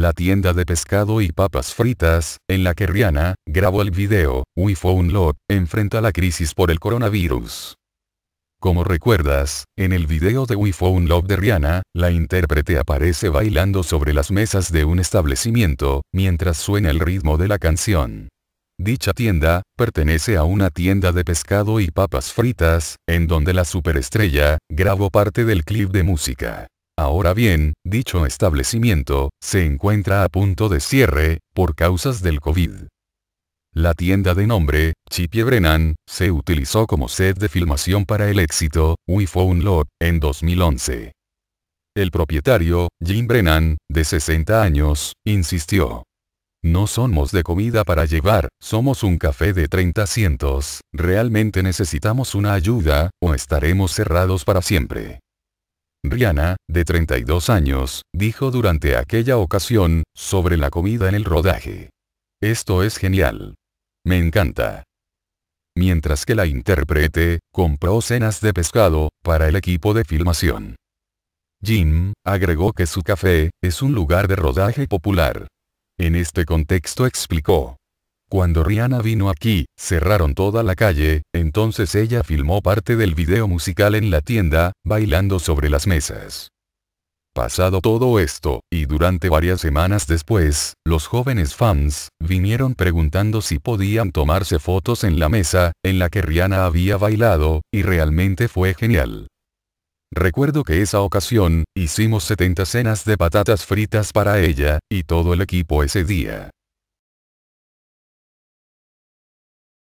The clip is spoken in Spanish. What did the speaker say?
la tienda de pescado y papas fritas, en la que Rihanna, grabó el video, We Found Love, enfrenta la crisis por el coronavirus. Como recuerdas, en el video de We Found Love de Rihanna, la intérprete aparece bailando sobre las mesas de un establecimiento, mientras suena el ritmo de la canción. Dicha tienda, pertenece a una tienda de pescado y papas fritas, en donde la superestrella, grabó parte del clip de música. Ahora bien, dicho establecimiento, se encuentra a punto de cierre, por causas del COVID. La tienda de nombre, Chipie Brennan, se utilizó como set de filmación para el éxito, wi Found Unlock, en 2011. El propietario, Jim Brennan, de 60 años, insistió. No somos de comida para llevar, somos un café de 30 cientos, realmente necesitamos una ayuda, o estaremos cerrados para siempre. Rihanna, de 32 años, dijo durante aquella ocasión, sobre la comida en el rodaje. Esto es genial. Me encanta. Mientras que la intérprete, compró cenas de pescado, para el equipo de filmación. Jim, agregó que su café, es un lugar de rodaje popular. En este contexto explicó. Cuando Rihanna vino aquí, cerraron toda la calle, entonces ella filmó parte del video musical en la tienda, bailando sobre las mesas. Pasado todo esto, y durante varias semanas después, los jóvenes fans, vinieron preguntando si podían tomarse fotos en la mesa, en la que Rihanna había bailado, y realmente fue genial. Recuerdo que esa ocasión, hicimos 70 cenas de patatas fritas para ella, y todo el equipo ese día.